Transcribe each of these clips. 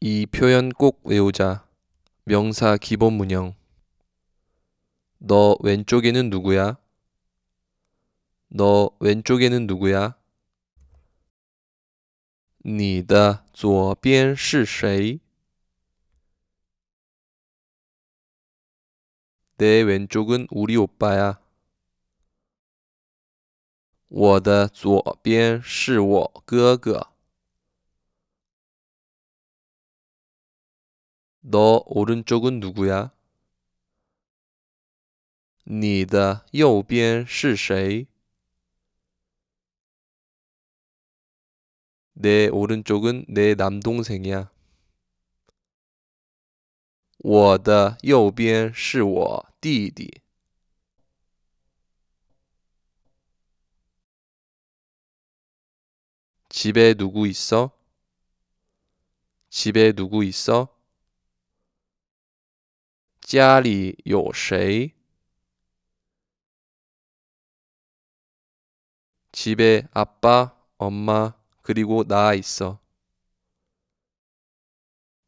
이 표현 꼭 외우자. 명사 기본 문형. 너 왼쪽에는 누구야? 너 왼쪽에는 누구야? 你的左边是谁?내 왼쪽은 우리 오빠야. 我的左边是我哥哥。너 오른쪽은 누구야? 你的右边是谁？내 오른쪽은 내 남동생이야. 我的右边是我弟弟. 집에 누구 있어? 집에 누구 있어? 家里有谁？집에아빠엄마그리고나있어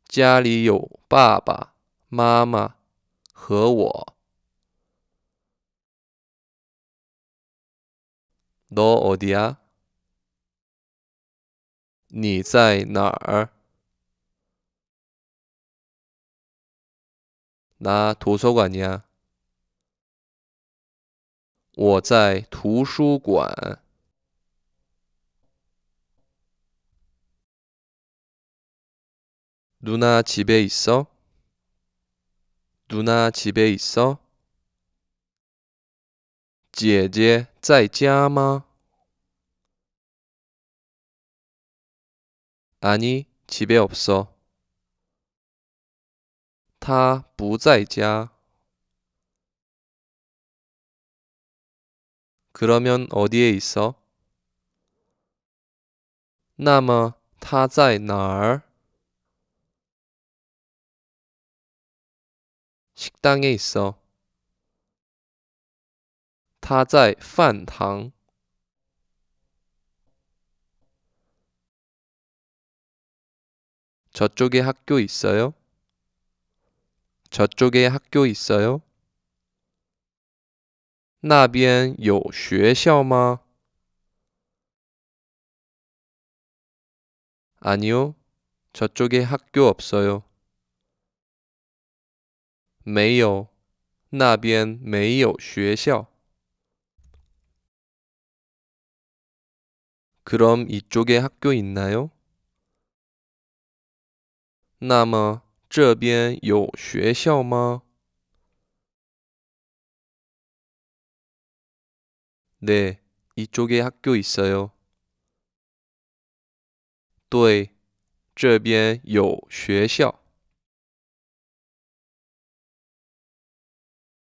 家里有爸爸妈妈和我。너어디 야？ 你在哪儿？나 도서관이야. 我在图书馆。 누나 집에 있어? 누나 집에 있어? 姐姐在家吗? 아니, 집에 없어. 他不在家。 그러면 어디에 있어? 那么他在哪儿? 식당에 있어. 他在饭堂. 저쪽에 학교 있어요? 저쪽에 학교 있어요? 那边有学校吗? 아니요. 저쪽에 학교 없어요. 没有,那边没有学校. 그럼 이쪽에 학교 있나요? 那么这边有学校吗？네이쪽에학교있어요对，这边有学校。